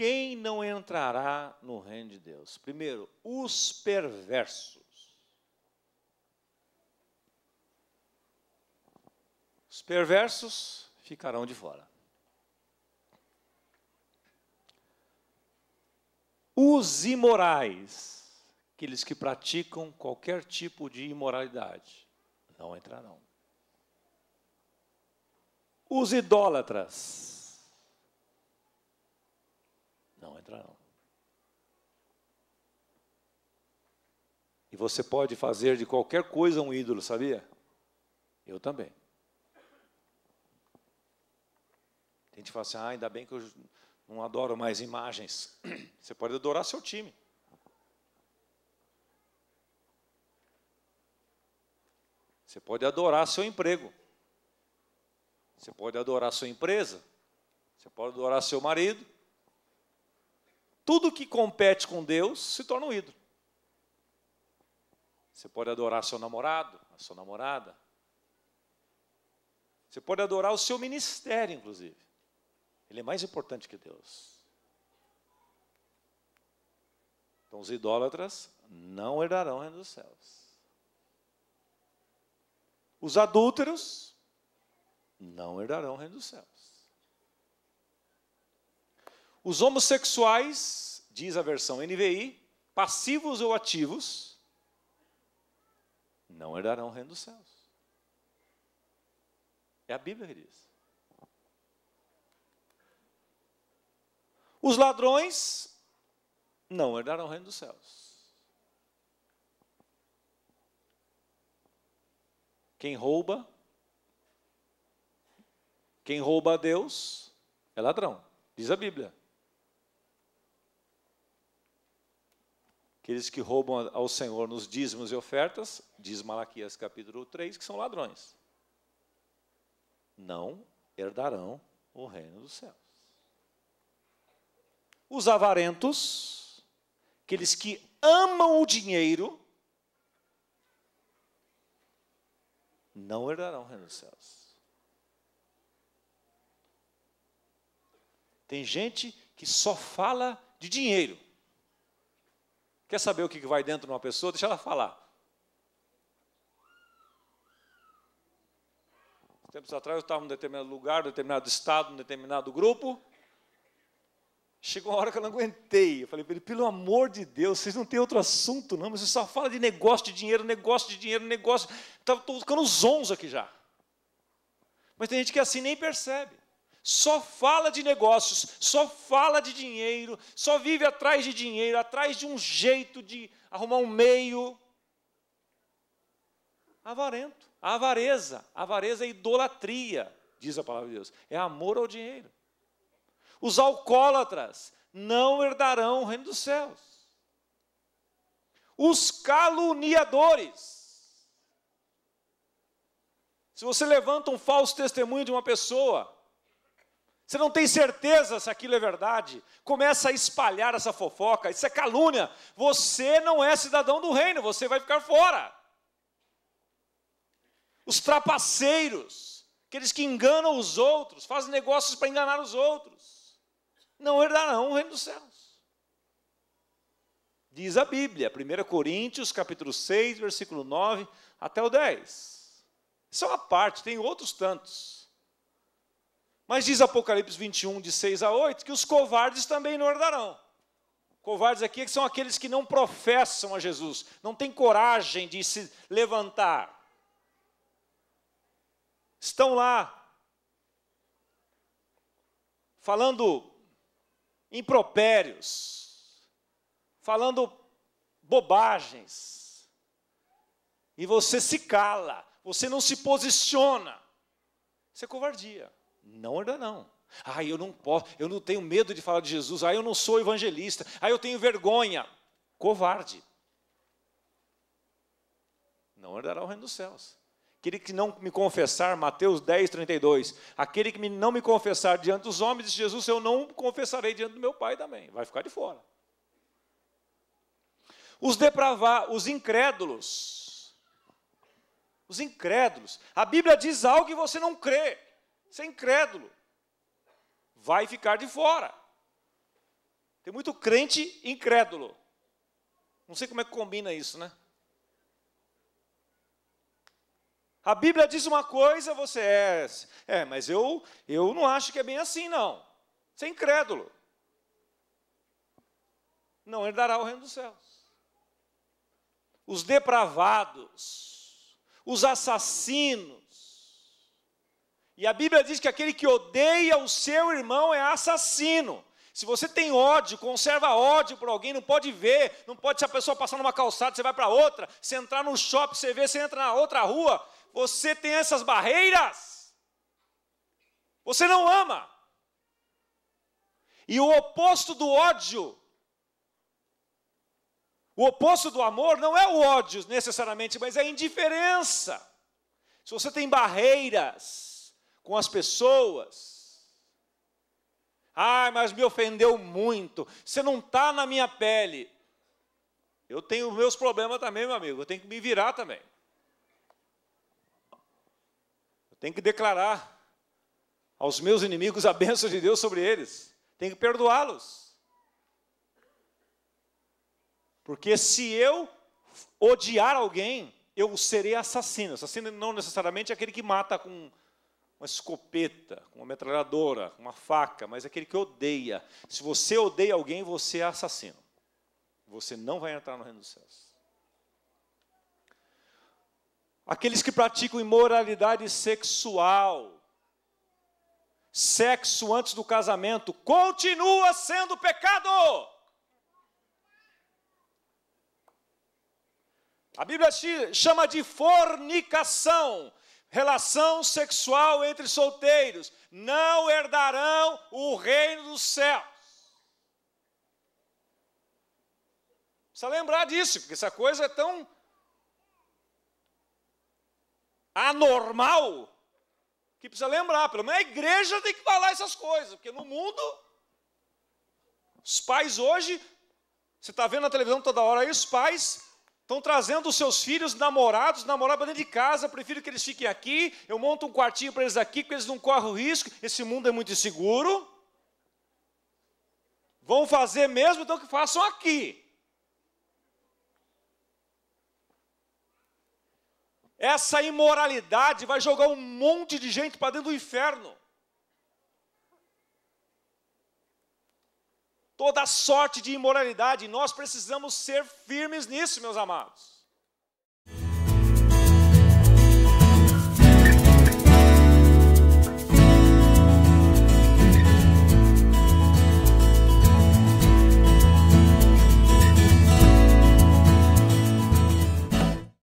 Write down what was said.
Quem não entrará no reino de Deus? Primeiro, os perversos. Os perversos ficarão de fora. Os imorais, aqueles que praticam qualquer tipo de imoralidade, não entrarão. Os idólatras, entra não. E você pode fazer de qualquer coisa um ídolo, sabia? Eu também. A gente fala assim, ah, ainda bem que eu não adoro mais imagens. Você pode adorar seu time. Você pode adorar seu emprego. Você pode adorar sua empresa. Você pode adorar seu marido tudo que compete com Deus se torna um ídolo. Você pode adorar seu namorado, a sua namorada. Você pode adorar o seu ministério, inclusive. Ele é mais importante que Deus. Então, os idólatras não herdarão o reino dos céus. Os adúlteros não herdarão o reino dos céus. Os homossexuais, diz a versão NVI, passivos ou ativos, não herdarão o reino dos céus. É a Bíblia que diz. Os ladrões não herdarão o reino dos céus. Quem rouba, quem rouba a Deus é ladrão, diz a Bíblia. aqueles que roubam ao Senhor nos dízimos e ofertas, diz Malaquias capítulo 3, que são ladrões. Não herdarão o reino dos céus. Os avarentos, aqueles que amam o dinheiro, não herdarão o reino dos céus. Tem gente que só fala de dinheiro. Quer saber o que vai dentro de uma pessoa? Deixa ela falar. Tempos atrás eu estava em um determinado lugar, em determinado estado, em determinado grupo. Chegou uma hora que eu não aguentei. Eu falei para ele, pelo amor de Deus, vocês não têm outro assunto, não, mas você só fala de negócio de dinheiro, negócio de dinheiro, negócio. Estou ficando zonzo aqui já. Mas tem gente que assim nem percebe só fala de negócios, só fala de dinheiro, só vive atrás de dinheiro, atrás de um jeito de arrumar um meio. Avarento, avareza, avareza é idolatria, diz a palavra de Deus, é amor ao dinheiro. Os alcoólatras não herdarão o reino dos céus. Os caluniadores, se você levanta um falso testemunho de uma pessoa, você não tem certeza se aquilo é verdade. Começa a espalhar essa fofoca, isso é calúnia. Você não é cidadão do reino, você vai ficar fora. Os trapaceiros, aqueles que enganam os outros, fazem negócios para enganar os outros, não herdarão o reino dos céus. Diz a Bíblia, 1 Coríntios, capítulo 6, versículo 9 até o 10. Isso é uma parte, tem outros tantos. Mas diz Apocalipse 21, de 6 a 8, que os covardes também não herdarão. Covardes aqui é são aqueles que não professam a Jesus, não têm coragem de se levantar. Estão lá falando impropérios, falando bobagens. E você se cala, você não se posiciona. Isso é covardia. Não ainda não. Ah, eu não posso, eu não tenho medo de falar de Jesus. Ah, eu não sou evangelista. Ah, eu tenho vergonha. Covarde. Não herdará o reino dos céus. Aquele que não me confessar, Mateus 10, 32. Aquele que não me confessar diante dos homens de Jesus, eu não confessarei diante do meu Pai também. Vai ficar de fora. Os depravados, os incrédulos. Os incrédulos. A Bíblia diz algo que você não crê. Você é incrédulo. Vai ficar de fora. Tem muito crente incrédulo. Não sei como é que combina isso, né? A Bíblia diz uma coisa, você é, é, mas eu, eu não acho que é bem assim, não. Você é incrédulo. Não herdará o reino dos céus. Os depravados, os assassinos, e a Bíblia diz que aquele que odeia o seu irmão é assassino. Se você tem ódio, conserva ódio por alguém, não pode ver, não pode se a pessoa passar numa calçada, você vai para outra, se entrar num shopping, você vê, você entra na outra rua, você tem essas barreiras. Você não ama. E o oposto do ódio, o oposto do amor não é o ódio necessariamente, mas é a indiferença. Se você tem barreiras, com as pessoas. Ah, mas me ofendeu muito. Você não está na minha pele. Eu tenho meus problemas também, meu amigo. Eu tenho que me virar também. Eu tenho que declarar aos meus inimigos a bênção de Deus sobre eles. Tenho que perdoá-los. Porque se eu odiar alguém, eu serei assassino. Assassino não necessariamente é aquele que mata com uma escopeta, uma metralhadora, uma faca, mas é aquele que odeia. Se você odeia alguém, você é assassino. Você não vai entrar no reino dos céus. Aqueles que praticam imoralidade sexual, sexo antes do casamento, continua sendo pecado. A Bíblia chama de fornicação relação sexual entre solteiros, não herdarão o reino dos céus. Precisa lembrar disso, porque essa coisa é tão anormal que precisa lembrar. Pelo menos a igreja tem que falar essas coisas, porque no mundo, os pais hoje, você está vendo na televisão toda hora aí, os pais Estão trazendo os seus filhos, namorados, namorados para dentro de casa. Prefiro que eles fiquem aqui. Eu monto um quartinho para eles aqui, porque eles não correm o risco. Esse mundo é muito inseguro. Vão fazer mesmo, então que façam aqui. Essa imoralidade vai jogar um monte de gente para dentro do inferno. toda sorte de imoralidade. Nós precisamos ser firmes nisso, meus amados.